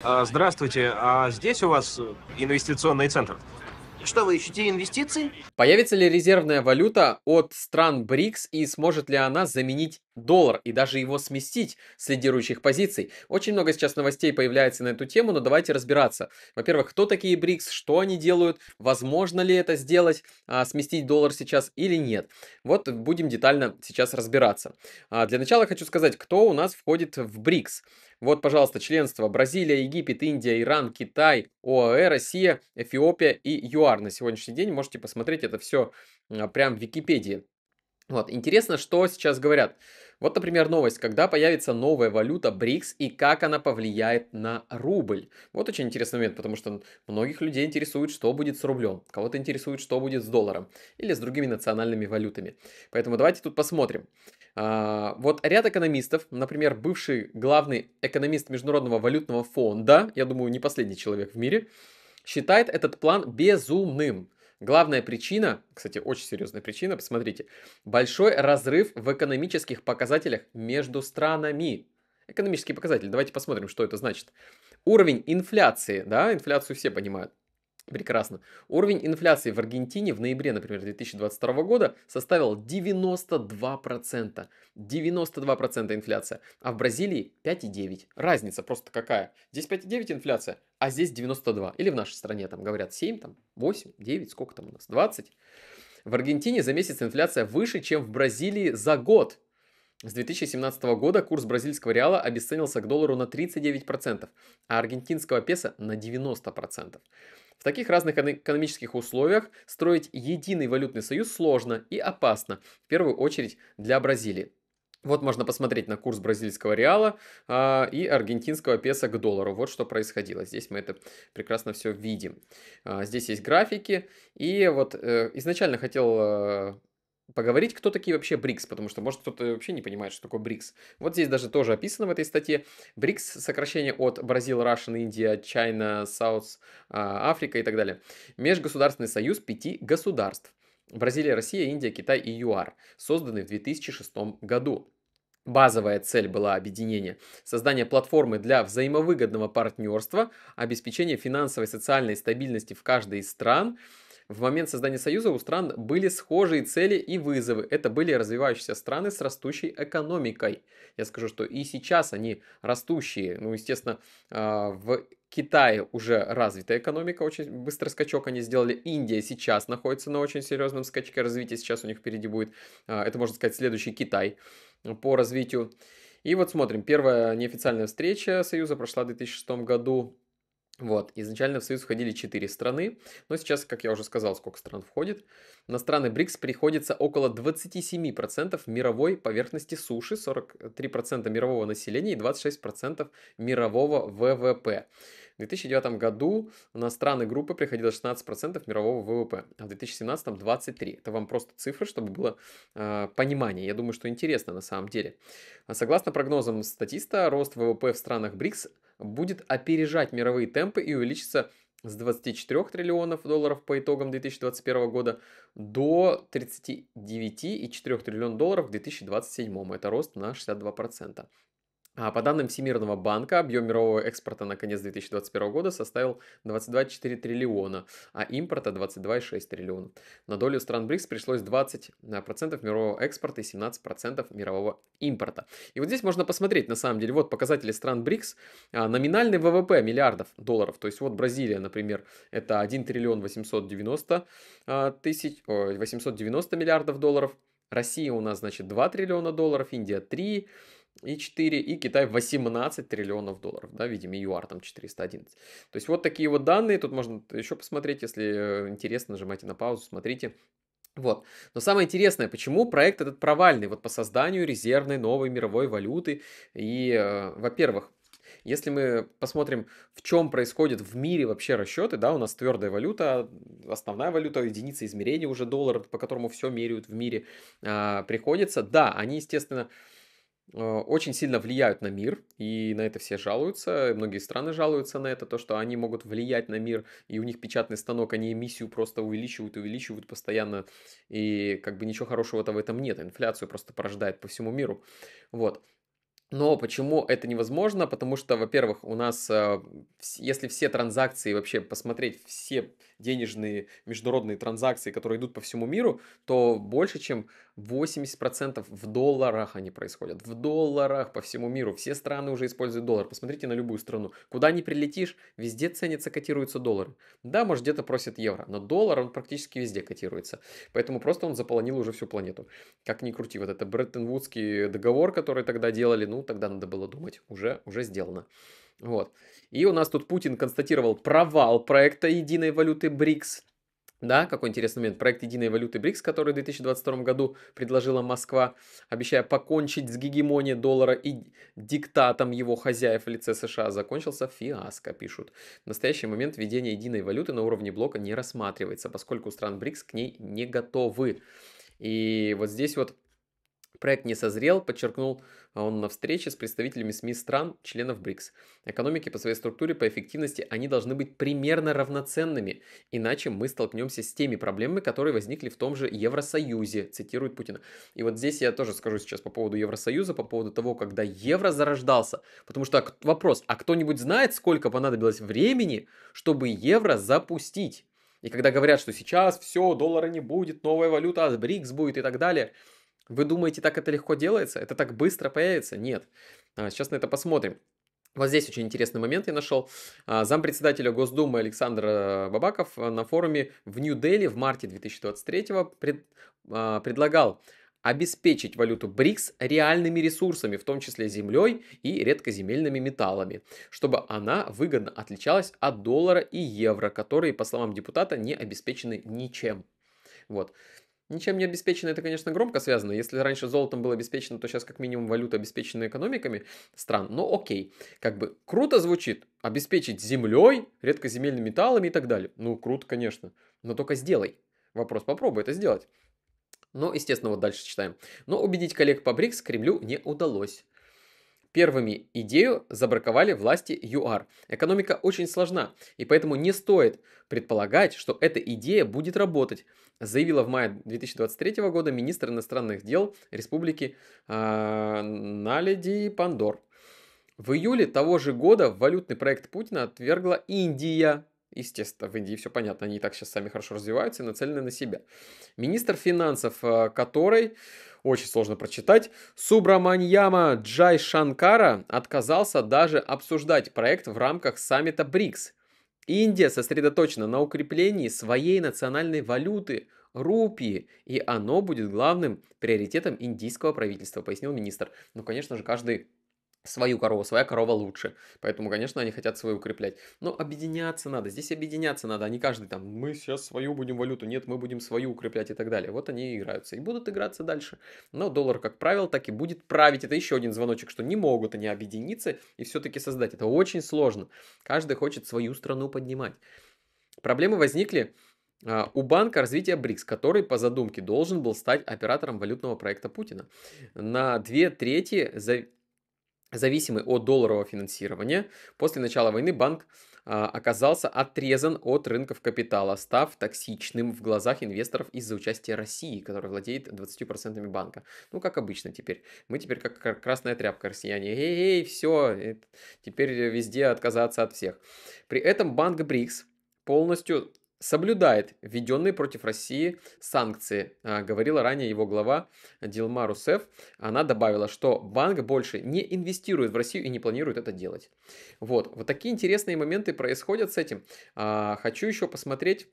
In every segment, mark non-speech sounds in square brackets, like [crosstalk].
А, здравствуйте, а здесь у вас инвестиционный центр? Что вы ищете, инвестиции? Появится ли резервная валюта от стран БРИКС и сможет ли она заменить доллар и даже его сместить с лидирующих позиций. Очень много сейчас новостей появляется на эту тему, но давайте разбираться. Во-первых, кто такие БРИКС, что они делают, возможно ли это сделать, а, сместить доллар сейчас или нет. Вот будем детально сейчас разбираться. А, для начала хочу сказать, кто у нас входит в БРИКС. Вот, пожалуйста, членство Бразилия, Египет, Индия, Иран, Китай, ОАЭ, Россия, Эфиопия и ЮАР. На сегодняшний день можете посмотреть это все а, прям в Википедии. Вот, интересно, что сейчас говорят. Вот, например, новость, когда появится новая валюта БРИКС и как она повлияет на рубль. Вот очень интересный момент, потому что многих людей интересует, что будет с рублем, кого-то интересует, что будет с долларом или с другими национальными валютами. Поэтому давайте тут посмотрим. А, вот ряд экономистов, например, бывший главный экономист Международного валютного фонда, я думаю, не последний человек в мире, считает этот план безумным. Главная причина, кстати, очень серьезная причина, посмотрите, большой разрыв в экономических показателях между странами. Экономические показатели, давайте посмотрим, что это значит. Уровень инфляции, да, инфляцию все понимают. Прекрасно. Уровень инфляции в Аргентине в ноябре, например, 2022 года составил 92%. 92% инфляция. А в Бразилии 5,9. Разница просто какая. Здесь 5,9 инфляция, а здесь 92. Или в нашей стране там говорят 7, там 8, 9, сколько там у нас? 20. В Аргентине за месяц инфляция выше, чем в Бразилии за год. С 2017 года курс бразильского реала обесценился к доллару на 39%, а аргентинского песо на 90%. В таких разных экономических условиях строить единый валютный союз сложно и опасно, в первую очередь для Бразилии. Вот можно посмотреть на курс бразильского реала а, и аргентинского песо к доллару. Вот что происходило. Здесь мы это прекрасно все видим. А, здесь есть графики. И вот э, изначально хотел э, поговорить, кто такие вообще БРИКС, потому что, может, кто-то вообще не понимает, что такое БРИКС. Вот здесь даже тоже описано в этой статье. БРИКС — сокращение от Бразил, Russian, Индия, China, South, а, Африка и так далее. Межгосударственный союз пяти государств. Бразилия, Россия, Индия, Китай и ЮАР, созданный в 2006 году. Базовая цель была объединения – создание платформы для взаимовыгодного партнерства, обеспечение финансовой и социальной стабильности в каждой из стран – в момент создания Союза у стран были схожие цели и вызовы. Это были развивающиеся страны с растущей экономикой. Я скажу, что и сейчас они растущие. Ну, естественно, а, в Китае уже развитая экономика, очень быстрый скачок они сделали. Индия сейчас находится на очень серьезном скачке развития, сейчас у них впереди будет, а, это можно сказать, следующий Китай по развитию. И вот смотрим, первая неофициальная встреча Союза прошла в 2006 году вот, изначально в Союз входили 4 страны, но сейчас, как я уже сказал, сколько стран входит. На страны БРИКС приходится около 27% мировой поверхности суши, 43% мирового населения и 26% мирового ВВП. В 2009 году на страны группы приходило 16% мирового ВВП, а в 2017 23%. Это вам просто цифры, чтобы было э, понимание. Я думаю, что интересно на самом деле. А согласно прогнозам статиста, рост ВВП в странах БРИКС будет опережать мировые темпы и увеличится с 24 триллионов долларов по итогам 2021 года до 39,4 триллиона долларов в 2027. Это рост на 62%. А по данным Всемирного банка, объем мирового экспорта на конец 2021 года составил 22,4 триллиона, а импорта 22,6 триллиона. На долю стран БРИКС пришлось 20% мирового экспорта и 17% мирового импорта. И вот здесь можно посмотреть, на самом деле, вот показатели стран БРИКС, а, номинальный ВВП миллиардов долларов, то есть вот Бразилия, например, это 1 триллион 890 а, тысяч, 890 миллиардов долларов, Россия у нас, значит, 2 триллиона долларов, Индия 3, и 4, и Китай 18 триллионов долларов, да, видимо, ЮАР там 411. То есть вот такие вот данные, тут можно еще посмотреть, если э, интересно, нажимайте на паузу, смотрите. Вот. Но самое интересное, почему проект этот провальный вот по созданию резервной новой мировой валюты. И, э, во-первых, если мы посмотрим, в чем происходят в мире вообще расчеты, да, у нас твердая валюта, основная валюта, единица измерения уже доллар, по которому все меряют в мире, э, приходится. Да, они, естественно, Э, очень сильно влияют на мир, и на это все жалуются, многие страны жалуются на это, то, что они могут влиять на мир, и у них печатный станок, они эмиссию просто увеличивают, увеличивают постоянно, и как бы ничего хорошего-то в этом нет, инфляцию просто порождает по всему миру, вот. Но почему это невозможно? Потому что, во-первых, у нас, э, если все транзакции, вообще посмотреть все денежные международные транзакции, которые идут по всему миру, то больше, чем 80% в долларах они происходят. В долларах по всему миру. Все страны уже используют доллар. Посмотрите на любую страну. Куда ни прилетишь, везде ценятся, котируются доллары. Да, может где-то просят евро, но доллар он практически везде котируется. Поэтому просто он заполонил уже всю планету. Как ни крути, вот это Бреттон-Вудский договор, который тогда делали, ну тогда надо было думать, уже, уже сделано. Вот. И у нас тут Путин констатировал провал проекта единой валюты БРИКС. Да, какой интересный момент. Проект единой валюты БРИКС, который в 2022 году предложила Москва, обещая покончить с гегемонией доллара и диктатом его хозяев в лице США, закончился фиаско, пишут. В настоящий момент введение единой валюты на уровне блока не рассматривается, поскольку стран БРИКС к ней не готовы. И вот здесь вот Проект не созрел, подчеркнул он на встрече с представителями СМИ стран, членов БРИКС. Экономики по своей структуре, по эффективности, они должны быть примерно равноценными, иначе мы столкнемся с теми проблемами, которые возникли в том же Евросоюзе, цитирует Путина. И вот здесь я тоже скажу сейчас по поводу Евросоюза, по поводу того, когда евро зарождался, потому что а, вопрос, а кто-нибудь знает, сколько понадобилось времени, чтобы евро запустить? И когда говорят, что сейчас все, доллара не будет, новая валюта, а БРИКС будет и так далее – вы думаете, так это легко делается? Это так быстро появится? Нет. А, сейчас на это посмотрим. Вот здесь очень интересный момент я нашел. А, зампредседателя Госдумы Александр э, Бабаков э, на форуме в Нью-Дели в марте 2023 пред, а, предлагал обеспечить валюту БРИКС реальными ресурсами, в том числе землей и редкоземельными металлами, чтобы она выгодно отличалась от доллара и евро, которые, по словам депутата, не обеспечены ничем. Вот. Ничем не обеспечено, это, конечно, громко связано. Если раньше золотом было обеспечено, то сейчас как минимум валюта обеспечена экономиками стран. Но окей, как бы круто звучит обеспечить землей, редкоземельными металлами и так далее. Ну, круто, конечно. Но только сделай. Вопрос, попробуй это сделать. Но, естественно, вот дальше читаем. Но убедить коллег по БРИКС Кремлю не удалось. Первыми идею забраковали власти ЮАР. Экономика очень сложна, и поэтому не стоит предполагать, что эта идея будет работать, заявила в мае 2023 года министр иностранных дел Республики э, Наледи Пандор. В июле того же года валютный проект Путина отвергла Индия. Естественно, в Индии все понятно, они и так сейчас сами хорошо развиваются и нацелены на себя. Министр финансов, а, который очень сложно прочитать, Субраманьяма Джай Шанкара отказался даже обсуждать проект в рамках саммита БРИКС. Индия сосредоточена на укреплении своей национальной валюты, рупии, и оно будет главным приоритетом индийского правительства, пояснил министр. Ну, конечно же, каждый свою корову, своя корова лучше. Поэтому, конечно, они хотят свою укреплять. Но объединяться надо, здесь объединяться надо, а не каждый там, мы сейчас свою будем валюту, нет, мы будем свою укреплять и так далее. Вот они и играются и будут играться дальше. Но доллар, как правило, так и будет править. Это еще один звоночек, что не могут они объединиться и все-таки создать. Это очень сложно. Каждый хочет свою страну поднимать. Проблемы возникли а, у Банка развития БРИКС, который по задумке должен был стать оператором валютного проекта Путина. На две трети зависимый от долларового финансирования, после начала войны банк а, оказался отрезан от рынков капитала, став токсичным в глазах инвесторов из-за участия России, которая владеет 20% банка. Ну, как обычно теперь. Мы теперь как красная тряпка россияне. Эй, эй, все, э, теперь везде отказаться от всех. При этом банк БРИКС полностью соблюдает введенные против России санкции, а, говорила ранее его глава Дилма Русеф. Она добавила, что банк больше не инвестирует в Россию и не планирует это делать. Вот, вот такие интересные моменты происходят с этим. А, хочу еще посмотреть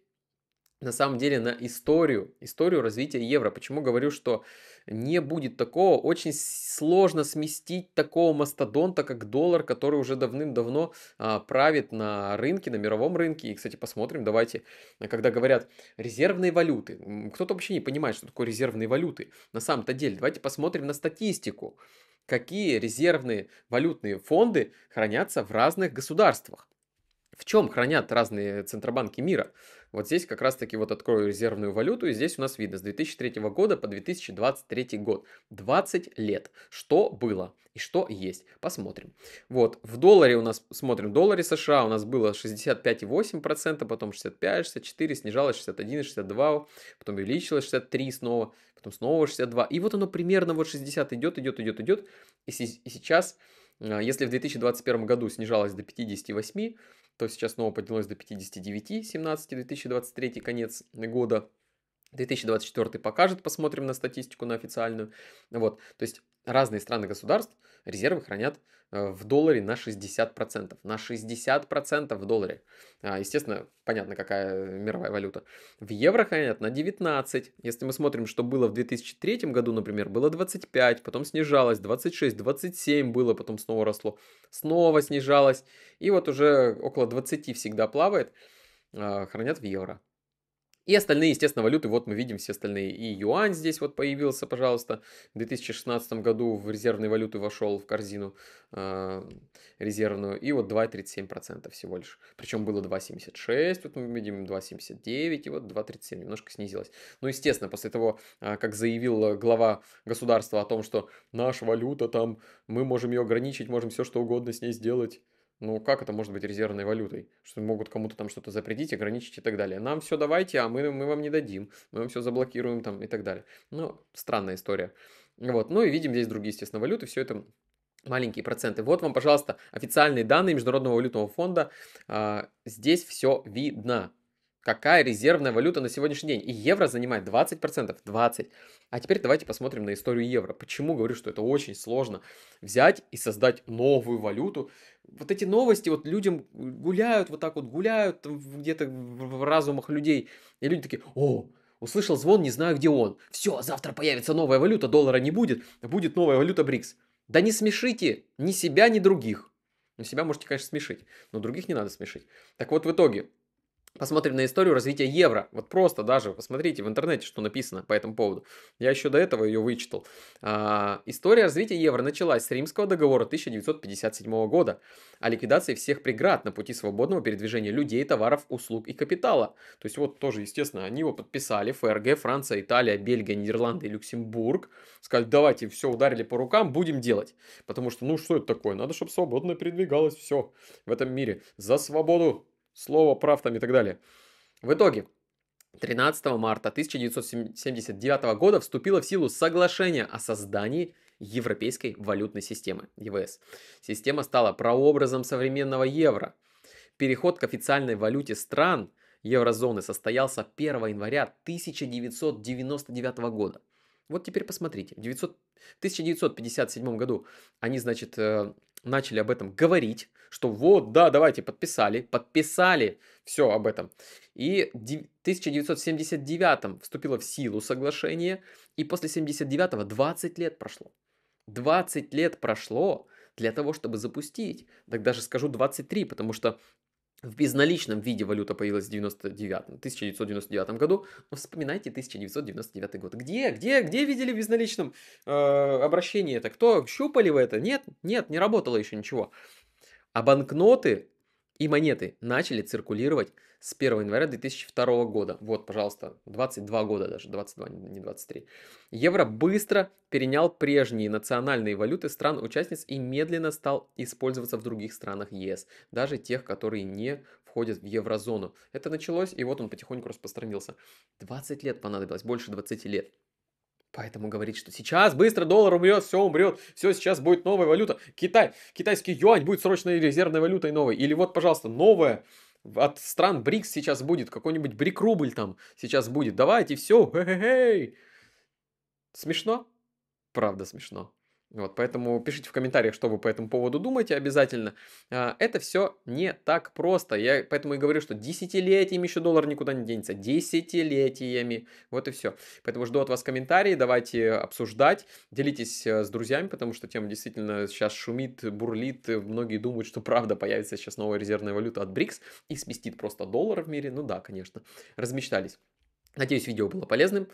на самом деле на историю, историю развития евро. Почему говорю, что не будет такого, очень сложно сместить такого мастодонта, как доллар, который уже давным-давно а, правит на рынке, на мировом рынке. И, кстати, посмотрим, давайте, а, когда говорят резервные валюты, кто-то вообще не понимает, что такое резервные валюты. На самом-то деле, давайте посмотрим на статистику, какие резервные валютные фонды хранятся в разных государствах. В чем хранят разные центробанки мира? Вот здесь как раз-таки вот открою резервную валюту, и здесь у нас видно с 2003 года по 2023 год. 20 лет. Что было и что есть. Посмотрим. Вот, в долларе у нас, смотрим, в долларе США у нас было 65,8%, потом 65, 64, снижалось 61, 62, потом увеличилось 63 снова, потом снова 62. И вот оно примерно вот 60 идет, идет, идет, идет. И, и сейчас, а, если в 2021 году снижалось до 58, то сейчас снова поднялось до 59, 17 2023 конец года. 2024 покажет, посмотрим на статистику, на официальную. Вот, то есть разные страны государств резервы хранят э, в долларе на 60%. На 60% в долларе. А, естественно, понятно, какая мировая валюта. В евро хранят на 19%. Если мы смотрим, что было в 2003 году, например, было 25%, потом снижалось 26%, 27% было, потом снова росло, снова снижалось. И вот уже около 20 всегда плавает, а, хранят в евро. И остальные, естественно, валюты, вот мы видим все остальные. И юань здесь вот появился, пожалуйста, в 2016 году в резервные валюты вошел в корзину э, резервную. И вот 2,37% всего лишь. Причем было 2,76, вот мы видим 2,79 и вот 2,37, немножко снизилось. Ну, естественно, после того, а, как заявил глава государства о том, что наша валюта там, мы можем ее ограничить, можем все что угодно с ней сделать, ну, как это может быть резервной валютой? Что могут кому-то там что-то запретить, ограничить и так далее. Нам все давайте, а мы, мы вам не дадим. Мы вам все заблокируем там и так далее. Ну, странная история. Вот. Ну и видим здесь другие, естественно, валюты. Все это маленькие проценты. Вот вам, пожалуйста, официальные данные Международного валютного фонда. А, здесь все видно какая резервная валюта на сегодняшний день. И евро занимает 20%, 20%. А теперь давайте посмотрим на историю евро. Почему говорю, что это очень сложно взять и создать новую валюту. Вот эти новости, вот людям гуляют, вот так вот гуляют где-то в разумах людей. И люди такие, о, услышал звон, не знаю, где он. Все, завтра появится новая валюта, доллара не будет, будет новая валюта БРИКС. Да не смешите ни себя, ни других. Ну, себя можете, конечно, смешить, но других не надо смешить. Так вот, в итоге, Посмотрим на историю развития евро. Вот просто даже посмотрите в интернете, что написано по этому поводу. Я еще до этого ее вычитал. А, история развития евро началась с Римского договора 1957 года о ликвидации всех преград на пути свободного передвижения людей, товаров, услуг и капитала. То есть вот тоже, естественно, они его подписали. ФРГ, Франция, Италия, Бельгия, Нидерланды и Люксембург. Сказали, давайте все ударили по рукам, будем делать. Потому что, ну что это такое? Надо, чтобы свободно передвигалось все в этом мире. За свободу! слово прав там и так далее. В итоге, 13 марта 1979 года вступило в силу соглашение о создании Европейской валютной системы, ЕВС. Система стала прообразом современного евро. Переход к официальной валюте стран еврозоны состоялся 1 января 1999 года. Вот теперь посмотрите, в 1957 году они, значит, э, начали об этом говорить, что вот, да, давайте, подписали, подписали все об этом. И в 1979 вступило в силу соглашение, и после 79-го 20 лет прошло. 20 лет прошло для того, чтобы запустить. Так даже скажу 23, потому что в безналичном виде валюта появилась в 99, 1999 году. Но ну, вспоминайте 1999 год. Где, где, где видели в безналичном э, обращении это? Кто, щупали вы это? Нет, нет, не работало еще ничего. А банкноты и монеты начали циркулировать с 1 января 2002 года. Вот, пожалуйста, 22 года даже, 22, не 23. Евро быстро перенял прежние национальные валюты стран-участниц и медленно стал использоваться в других странах ЕС, даже тех, которые не входят в еврозону. Это началось, и вот он потихоньку распространился. 20 лет понадобилось, больше 20 лет. Поэтому говорит, что сейчас быстро доллар умрет, все умрет, все сейчас будет новая валюта. Китай, китайский юань будет срочной резервной валютой новой. Или вот, пожалуйста, новая от стран БРИКС сейчас будет, какой-нибудь брик-рубль там сейчас будет. Давайте, все, [laughs] хе-хе-хей. Смешно? Правда смешно. Вот, поэтому пишите в комментариях, что вы по этому поводу думаете обязательно. А, это все не так просто. Я поэтому и говорю, что десятилетиями еще доллар никуда не денется. Десятилетиями. Вот и все. Поэтому жду от вас комментарии. Давайте обсуждать. Делитесь э, с друзьями, потому что тема действительно сейчас шумит, бурлит. Э, многие думают, что [laughs] правда появится сейчас новая резервная валюта от БРИКС и сместит просто доллар в мире. Ну да, конечно. Размечтались. Надеюсь, видео было полезным.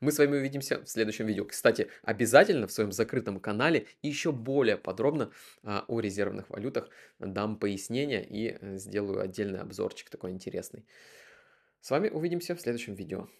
Мы с вами увидимся в следующем видео. Кстати, обязательно в своем закрытом канале еще более подробно а, о резервных валютах дам пояснения и э, сделаю отдельный обзорчик такой интересный. С вами увидимся в следующем видео.